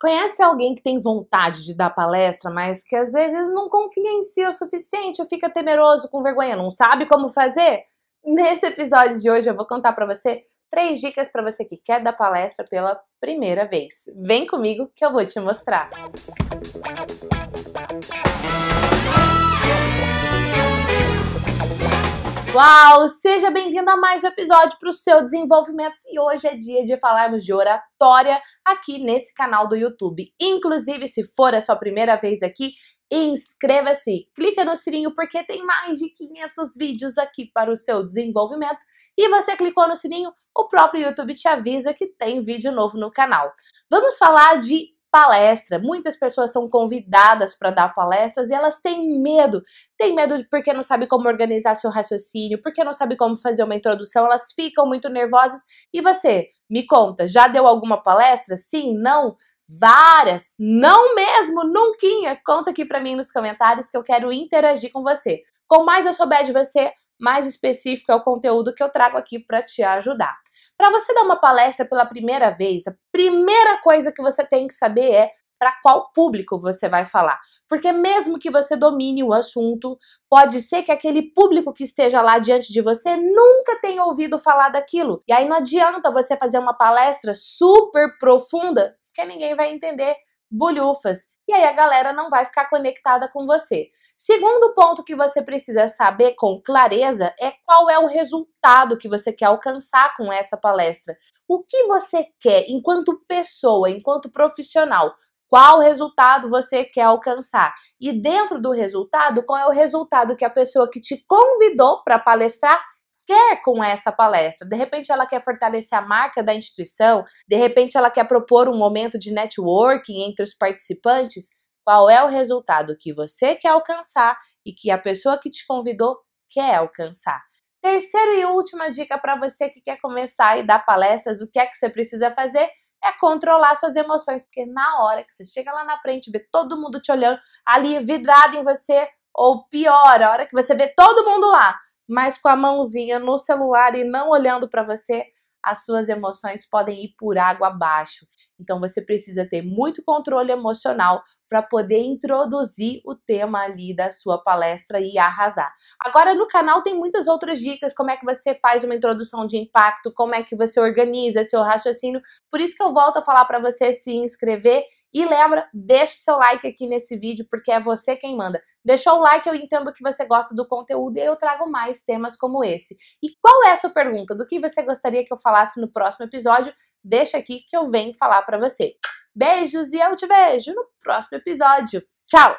Conhece alguém que tem vontade de dar palestra, mas que às vezes não confia em si o suficiente, fica temeroso, com vergonha, não sabe como fazer? Nesse episódio de hoje eu vou contar para você três dicas para você que quer dar palestra pela primeira vez. Vem comigo que eu vou te mostrar. Música pessoal! Seja bem-vindo a mais um episódio para o seu desenvolvimento e hoje é dia de falarmos de oratória aqui nesse canal do YouTube. Inclusive, se for a sua primeira vez aqui, inscreva-se, clica no sininho porque tem mais de 500 vídeos aqui para o seu desenvolvimento e você clicou no sininho, o próprio YouTube te avisa que tem vídeo novo no canal. Vamos falar de palestra. Muitas pessoas são convidadas para dar palestras e elas têm medo. têm medo porque não sabe como organizar seu raciocínio, porque não sabe como fazer uma introdução, elas ficam muito nervosas. E você, me conta, já deu alguma palestra? Sim, não? Várias? Não mesmo, nunca. Conta aqui para mim nos comentários que eu quero interagir com você. Com mais eu souber de você, mais específico é o conteúdo que eu trago aqui para te ajudar. Para você dar uma palestra pela primeira vez, a primeira coisa que você tem que saber é para qual público você vai falar. Porque mesmo que você domine o assunto, pode ser que aquele público que esteja lá diante de você nunca tenha ouvido falar daquilo. E aí não adianta você fazer uma palestra super profunda, porque ninguém vai entender bolhufas e aí a galera não vai ficar conectada com você. Segundo ponto que você precisa saber com clareza é qual é o resultado que você quer alcançar com essa palestra. O que você quer enquanto pessoa, enquanto profissional? qual resultado você quer alcançar. E dentro do resultado, qual é o resultado que a pessoa que te convidou para palestrar quer com essa palestra. De repente ela quer fortalecer a marca da instituição, de repente ela quer propor um momento de networking entre os participantes. Qual é o resultado que você quer alcançar e que a pessoa que te convidou quer alcançar? Terceira e última dica para você que quer começar e dar palestras, o que é que você precisa fazer? é controlar suas emoções, porque na hora que você chega lá na frente, vê todo mundo te olhando, ali vidrado em você, ou pior, a hora que você vê todo mundo lá, mas com a mãozinha no celular e não olhando para você, as suas emoções podem ir por água abaixo. Então você precisa ter muito controle emocional para poder introduzir o tema ali da sua palestra e arrasar. Agora no canal tem muitas outras dicas, como é que você faz uma introdução de impacto, como é que você organiza seu raciocínio. Por isso que eu volto a falar para você se inscrever e lembra, deixa seu like aqui nesse vídeo, porque é você quem manda. Deixou o like, eu entendo que você gosta do conteúdo e eu trago mais temas como esse. E qual é a sua pergunta? Do que você gostaria que eu falasse no próximo episódio? Deixa aqui que eu venho falar para você. Beijos e eu te vejo no próximo episódio. Tchau!